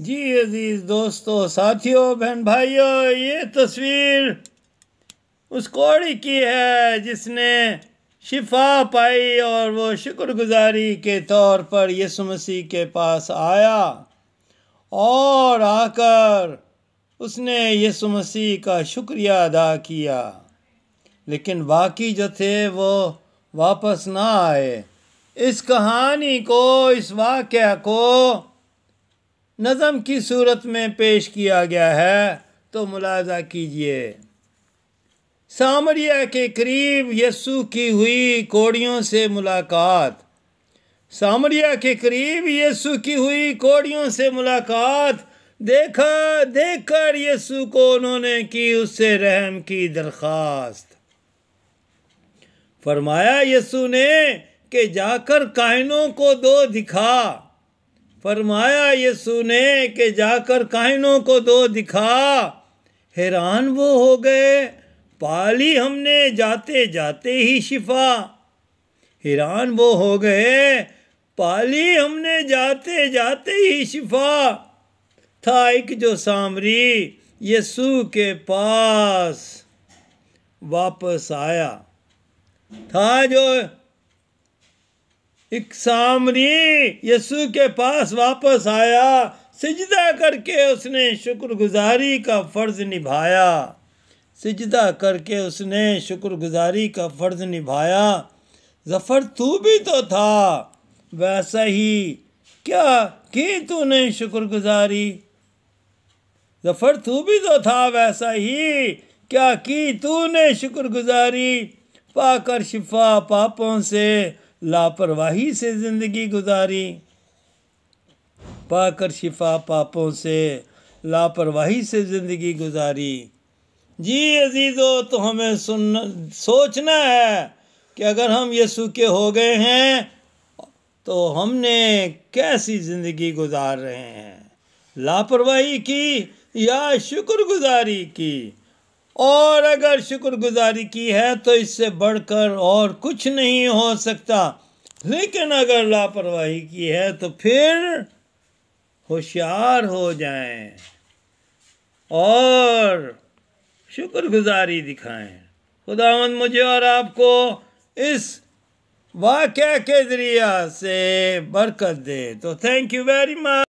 जी अजीज़ दोस्तों साथियों बहन भाइयों ये तस्वीर उस कौड़ी की है जिसने शिफा पाई और वो शुक्रगुजारी के तौर पर यसु मसीह के पास आया और आकर उसने यसु मसीह का शुक्रिया अदा किया लेकिन बाकी जो थे वो वापस ना आए इस कहानी को इस वाक़ को नज़म की सूरत में पेश किया गया है तो मुलाजा कीजिए सामरिया के करीब यस्सु की हुई कोड़ियों से मुलाकात सामरिया के करीब यस्सु की हुई कोड़ियों से मुलाकात देखा देख कर यस्सु को उन्होंने की उससे रहम की दरख्वास्त फरमाया यस्सु ने कि जाकर कायनों को दो दिखा फरमाया यीशु ने कि जाकर काहिनों को दो दिखा हैरान वो हो गए पाली हमने जाते जाते ही शिफा हैरान वो हो गए पाली हमने जाते जाते ही शिफा था एक जो सामरी यसु के पास वापस आया था जो एक सामरी यसु के पास वापस आया सिजदा करके उसने शुक्रगुजारी का फ़र्ज़ निभाया सिजदा करके उसने शुक्रगुजारी का फ़र्ज़ निभाया ज़फ़र तू भी तो था वैसा ही क्या की तूने शुक्रगुजारी ज़फ़र तू भी तो था वैसा ही क्या की तूने शुक्रगुजारी पाकर शिफा पापों से लापरवाही से ज़िंदगी गुजारी पाकर शिफा पापों से लापरवाही से ज़िंदगी गुजारी जी अजीज़ो तो हमें सुनना सोचना है कि अगर हम यीशु के हो गए हैं तो हमने कैसी ज़िंदगी गुजार रहे हैं लापरवाही की या शुक्रगुजारी की और अगर शुक्रगुजारी की है तो इससे बढ़कर और कुछ नहीं हो सकता लेकिन अगर लापरवाही की है तो फिर होशियार हो जाएं और शुक्रगुजारी दिखाएं खुदावंद मुझे और आपको इस वाक़ के ज़रिया से बरकत दे तो थैंक यू वेरी मच